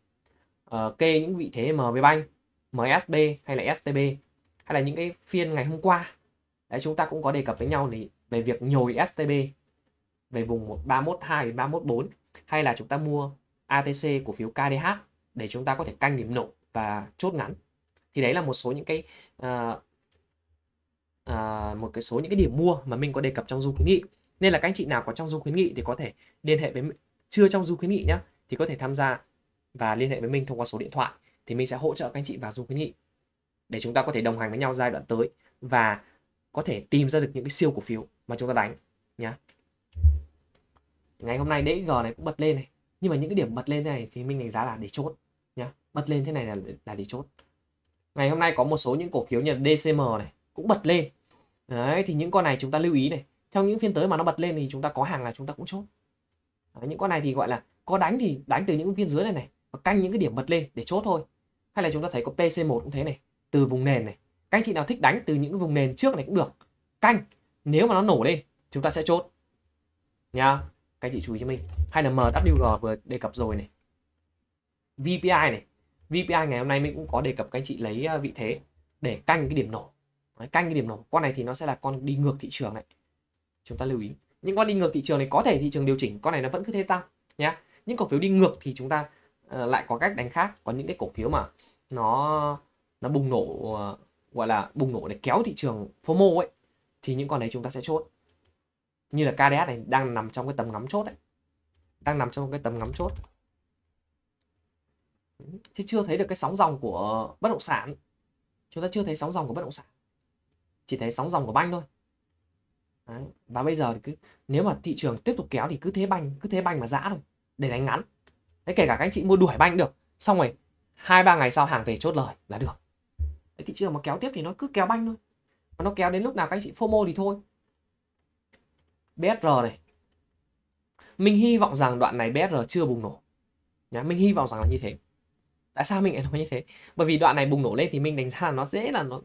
ờ, kê những vị thế MB Bank MSB hay là STB hay là những cái phiên ngày hôm qua đấy chúng ta cũng có đề cập với nhau thì về việc nhồi STB về vùng 312 đến 314 hay là chúng ta mua ATC cổ phiếu KDH để chúng ta có thể canh điểm nổ và chốt ngắn thì đấy là một số những cái uh, uh, một cái số những cái điểm mua mà mình có đề cập trong du khuyến nghị nên là các anh chị nào có trong du khuyến nghị thì có thể liên hệ với chưa trong du khuyến nghị nhá thì có thể tham gia và liên hệ với mình thông qua số điện thoại thì mình sẽ hỗ trợ các anh chị vào du khuyến nghị để chúng ta có thể đồng hành với nhau giai đoạn tới và có thể tìm ra được những cái siêu cổ phiếu mà chúng ta đánh nhá ngày hôm nay DXG này cũng bật lên này nhưng mà những cái điểm bật lên thế này thì mình đánh giá là để chốt nhá bật lên thế này là là để chốt ngày hôm nay có một số những cổ phiếu như DCM này cũng bật lên đấy thì những con này chúng ta lưu ý này trong những phiên tới mà nó bật lên thì chúng ta có hàng là chúng ta cũng chốt đấy, những con này thì gọi là có đánh thì đánh từ những phiên dưới này này và canh những cái điểm bật lên để chốt thôi hay là chúng ta thấy có PC1 cũng thế này từ vùng nền này các anh chị nào thích đánh từ những vùng nền trước này cũng được canh nếu mà nó nổ lên chúng ta sẽ chốt nha các anh chị chú ý cho mình hay là MWG vừa đề cập rồi này VPI này VPI ngày hôm nay mình cũng có đề cập các anh chị lấy ờ, vị thế để canh cái điểm nổ Đấy, canh cái điểm nổ con này thì nó sẽ là con đi ngược thị trường này chúng ta lưu ý nhưng con đi ngược thị trường này có thể thị trường điều chỉnh con này nó vẫn cứ thế tăng nha những cổ phiếu đi ngược thì chúng ta uh, lại có cách đánh khác còn những cái cổ phiếu mà nó nó bùng nổ uh, gọi là bùng nổ để kéo thị trường FOMO ấy thì những con đấy chúng ta sẽ chốt như là KDS này đang nằm trong cái tầm ngắm chốt đấy đang nằm trong cái tầm ngắm chốt thì chưa thấy được cái sóng dòng của bất động sản chúng ta chưa thấy sóng dòng của bất động sản chỉ thấy sóng dòng của banh thôi Đấy. và bây giờ thì cứ nếu mà thị trường tiếp tục kéo thì cứ thế banh cứ thế banh mà giã thôi để đánh ngắn thế kể cả các anh chị mua đuổi banh được xong rồi hai ba ngày sau hàng về chốt lời là được Đấy, thị trường mà kéo tiếp thì nó cứ kéo banh thôi mà nó kéo đến lúc nào các anh chị FOMO thì thôi BSR này mình hy vọng rằng đoạn này BSR chưa bùng nổ nhá mình hy vọng rằng là như thế tại sao mình lại nói như thế bởi vì đoạn này bùng nổ lên thì mình đánh giá là nó dễ là nó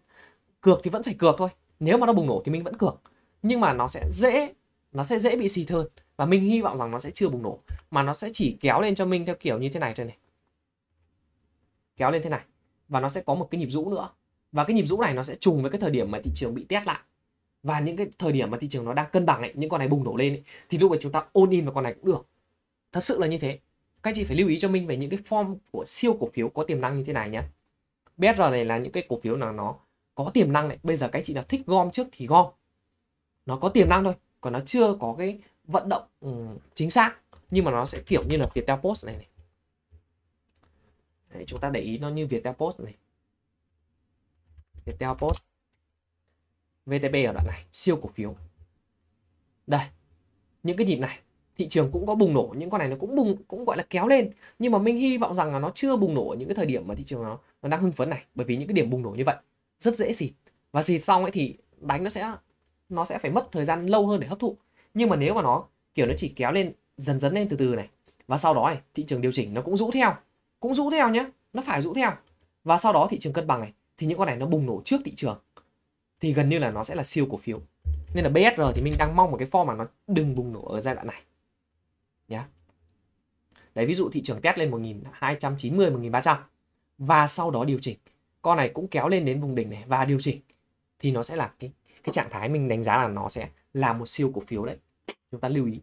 cược thì vẫn phải cược thôi nếu mà nó bùng nổ thì mình vẫn cược nhưng mà nó sẽ dễ nó sẽ dễ bị xịt hơn và mình hy vọng rằng nó sẽ chưa bùng nổ mà nó sẽ chỉ kéo lên cho mình theo kiểu như thế này thôi này kéo lên thế này và nó sẽ có một cái nhịp rũ nữa và cái nhịp rũ này nó sẽ trùng với cái thời điểm mà thị trường bị test lại và những cái thời điểm mà thị trường nó đang cân bằng ấy, những con này bùng nổ lên ấy, thì lúc này chúng ta ôn in vào con này cũng được thật sự là như thế các chị phải lưu ý cho mình về những cái form của siêu cổ phiếu có tiềm năng như thế này nhé BR này là những cái cổ phiếu nào nó có tiềm năng này bây giờ các chị nào thích gom trước thì gom nó có tiềm năng thôi còn nó chưa có cái vận động um, chính xác nhưng mà nó sẽ kiểu như là Viettel Post này này Đấy, chúng ta để ý nó như Viettel Post này Viettel Post VTB ở đoạn này siêu cổ phiếu đây những cái nhịp này thị trường cũng có bùng nổ những con này nó cũng bùng cũng gọi là kéo lên nhưng mà mình hy vọng rằng là nó chưa bùng nổ ở những cái thời điểm mà thị trường nó nó đang hưng phấn này bởi vì những cái điểm bùng nổ như vậy rất dễ xịt và xịt xong ấy thì đánh nó sẽ nó sẽ phải mất thời gian lâu hơn để hấp thụ nhưng mà nếu mà nó kiểu nó chỉ kéo lên dần dần lên từ từ này và sau đó này thị trường điều chỉnh nó cũng rũ theo cũng rũ theo nhé nó phải rũ theo và sau đó thị trường cân bằng này thì những con này nó bùng nổ trước thị trường thì gần như là nó sẽ là siêu cổ phiếu nên là BSR thì mình đang mong một cái form mà nó đừng bùng nổ ở giai đoạn này nhá yeah. đấy ví dụ thị trường test lên 1290 1300 và sau đó điều chỉnh con này cũng kéo lên đến vùng đỉnh này và điều chỉnh thì nó sẽ là cái cái trạng thái mình đánh giá là nó sẽ là một siêu cổ phiếu đấy chúng ta lưu ý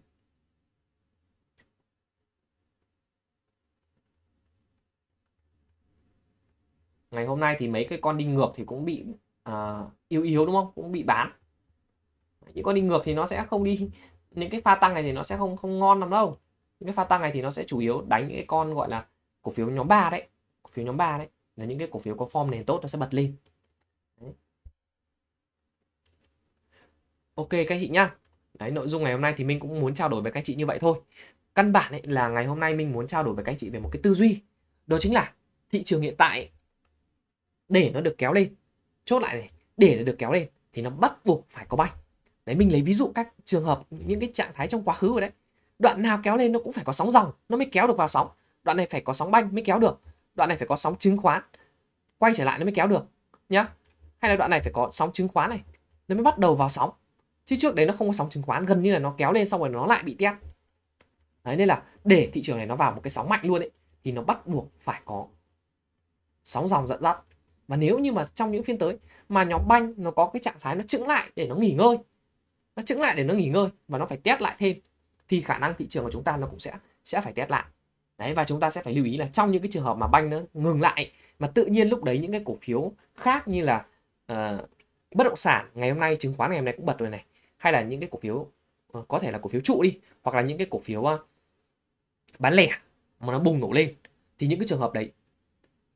ngày hôm nay thì mấy cái con đi ngược thì cũng bị uh, yếu yếu đúng không cũng bị bán những con đi ngược thì nó sẽ không đi những cái pha tăng này thì nó sẽ không không ngon lắm đâu những cái pha tăng này thì nó sẽ chủ yếu đánh những cái con gọi là cổ phiếu nhóm 3 đấy cổ phiếu nhóm 3 đấy là những cái cổ phiếu có form nền tốt nó sẽ bật lên đấy. ok các chị nhá đấy nội dung ngày hôm nay thì mình cũng muốn trao đổi với các chị như vậy thôi căn bản ấy là ngày hôm nay mình muốn trao đổi với các chị về một cái tư duy đó chính là thị trường hiện tại để nó được kéo lên chốt lại này để nó được kéo lên thì nó bắt buộc phải có banh đấy mình lấy ví dụ các trường hợp những cái trạng thái trong quá khứ rồi đấy đoạn nào kéo lên nó cũng phải có sóng dòng nó mới kéo được vào sóng đoạn này phải có sóng banh mới kéo được đoạn này phải có sóng chứng khoán quay trở lại nó mới kéo được nhá hay là đoạn này phải có sóng chứng khoán này nó mới bắt đầu vào sóng chứ trước đấy nó không có sóng chứng khoán gần như là nó kéo lên xong rồi nó lại bị tét đấy nên là để thị trường này nó vào một cái sóng mạnh luôn ấy thì nó bắt buộc phải có sóng dòng dẫn dắt và nếu như mà trong những phiên tới mà nhóm banh nó có cái trạng thái nó chững lại để nó nghỉ ngơi nó chững lại để nó nghỉ ngơi và nó phải test lại thêm thì khả năng thị trường của chúng ta nó cũng sẽ sẽ phải test lại đấy và chúng ta sẽ phải lưu ý là trong những cái trường hợp mà banh nó ngừng lại mà tự nhiên lúc đấy những cái cổ phiếu khác như là uh, bất động sản ngày hôm nay chứng khoán ngày hôm nay cũng bật rồi này hay là những cái cổ phiếu uh, có thể là cổ phiếu trụ đi hoặc là những cái cổ phiếu uh, bán lẻ mà nó bùng nổ lên thì những cái trường hợp đấy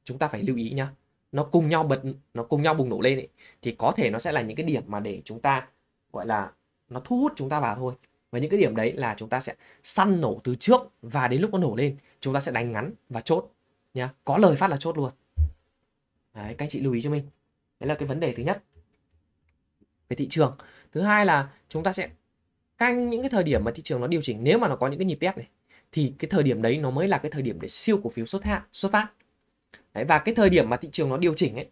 chúng ta phải lưu ý nhá nó cùng nhau bật nó cùng nhau bùng nổ lên ấy, thì có thể nó sẽ là những cái điểm mà để chúng ta gọi là nó thu hút chúng ta vào thôi và những cái điểm đấy là chúng ta sẽ săn nổ từ trước và đến lúc nó nổ lên chúng ta sẽ đánh ngắn và chốt nhá có lời phát là chốt luôn đấy các anh chị lưu ý cho mình đấy là cái vấn đề thứ nhất về thị trường thứ hai là chúng ta sẽ canh những cái thời điểm mà thị trường nó điều chỉnh nếu mà nó có những cái nhịp test này thì cái thời điểm đấy nó mới là cái thời điểm để siêu cổ phiếu xuất hạ xuất phát Đấy, và cái thời điểm mà thị trường nó điều chỉnh ấy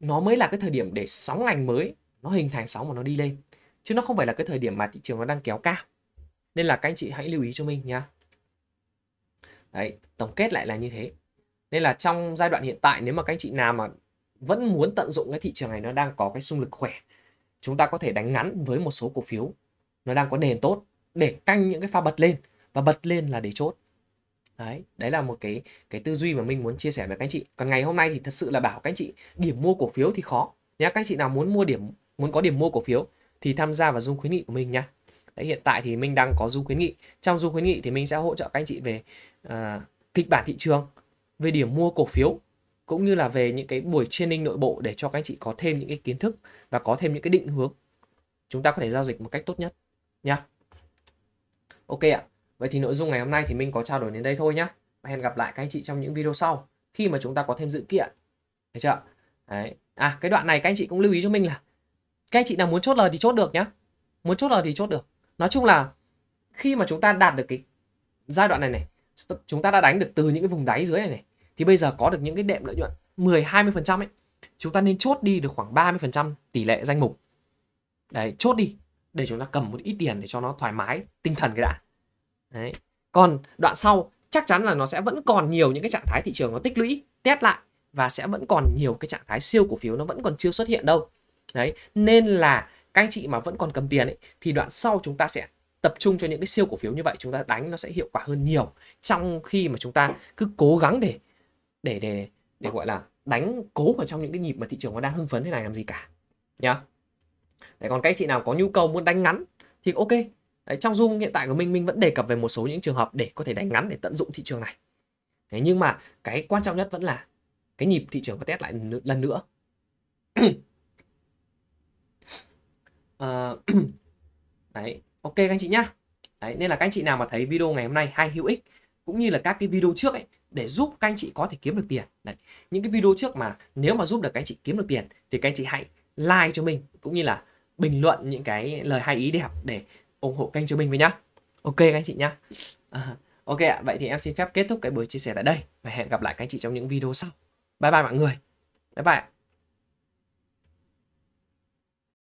nó mới là cái thời điểm để sóng ngành mới nó hình thành sóng mà nó đi lên chứ nó không phải là cái thời điểm mà thị trường nó đang kéo cao nên là các anh chị hãy lưu ý cho mình nhá đấy tổng kết lại là như thế nên là trong giai đoạn hiện tại nếu mà các anh chị nào mà vẫn muốn tận dụng cái thị trường này nó đang có cái xung lực khỏe chúng ta có thể đánh ngắn với một số cổ phiếu nó đang có nền tốt để canh những cái pha bật lên và bật lên là để chốt đấy đấy là một cái cái tư duy mà mình muốn chia sẻ với các anh chị còn ngày hôm nay thì thật sự là bảo các anh chị điểm mua cổ phiếu thì khó nhá các anh chị nào muốn mua điểm muốn có điểm mua cổ phiếu thì tham gia vào dung khuyến nghị của mình nhá đấy, hiện tại thì mình đang có dung khuyến nghị trong dung khuyến nghị thì mình sẽ hỗ trợ các anh chị về uh, kịch bản thị trường về điểm mua cổ phiếu cũng như là về những cái buổi training nội bộ để cho các anh chị có thêm những cái kiến thức và có thêm những cái định hướng chúng ta có thể giao dịch một cách tốt nhất nhá ok ạ Vậy thì nội dung ngày hôm nay thì mình có trao đổi đến đây thôi nhé. Và hẹn gặp lại các anh chị trong những video sau khi mà chúng ta có thêm dự kiện. thấy chưa? Đấy. À cái đoạn này các anh chị cũng lưu ý cho mình là các anh chị nào muốn chốt lời thì chốt được nhá. Muốn chốt lời thì chốt được. Nói chung là khi mà chúng ta đạt được cái giai đoạn này này, chúng ta đã đánh được từ những cái vùng đáy dưới này này thì bây giờ có được những cái đệm lợi nhuận 10 20% ấy, chúng ta nên chốt đi được khoảng 30% tỷ lệ danh mục. Đấy, chốt đi để chúng ta cầm một ít tiền để cho nó thoải mái tinh thần cái đã. Đấy. Còn đoạn sau chắc chắn là nó sẽ vẫn còn nhiều những cái trạng thái thị trường nó tích lũy, test lại và sẽ vẫn còn nhiều cái trạng thái siêu cổ phiếu nó vẫn còn chưa xuất hiện đâu. Đấy, nên là các anh chị mà vẫn còn cầm tiền ấy thì đoạn sau chúng ta sẽ tập trung cho những cái siêu cổ phiếu như vậy chúng ta đánh nó sẽ hiệu quả hơn nhiều trong khi mà chúng ta cứ cố gắng để để để để gọi là đánh cố vào trong những cái nhịp mà thị trường nó đang hưng phấn thế này làm gì cả nhá. Đấy còn các anh chị nào có nhu cầu muốn đánh ngắn thì ok, Đấy, trong Zoom hiện tại của mình mình vẫn đề cập về một số những trường hợp để có thể đánh ngắn để tận dụng thị trường này. Thế nhưng mà cái quan trọng nhất vẫn là cái nhịp thị trường có test lại lần nữa. à, đấy, ok các anh chị nhá. Đấy, nên là các anh chị nào mà thấy video ngày hôm nay hay hữu ích cũng như là các cái video trước ấy để giúp các anh chị có thể kiếm được tiền. Đấy, những cái video trước mà nếu mà giúp được các anh chị kiếm được tiền thì các anh chị hãy like cho mình cũng như là bình luận những cái lời hay ý đẹp để ủng hộ kênh chúng mình với nhá ok các anh chị nhá à, ok ạ vậy thì em xin phép kết thúc cái buổi chia sẻ tại đây và hẹn gặp lại các anh chị trong những video sau bye bye mọi người bye bye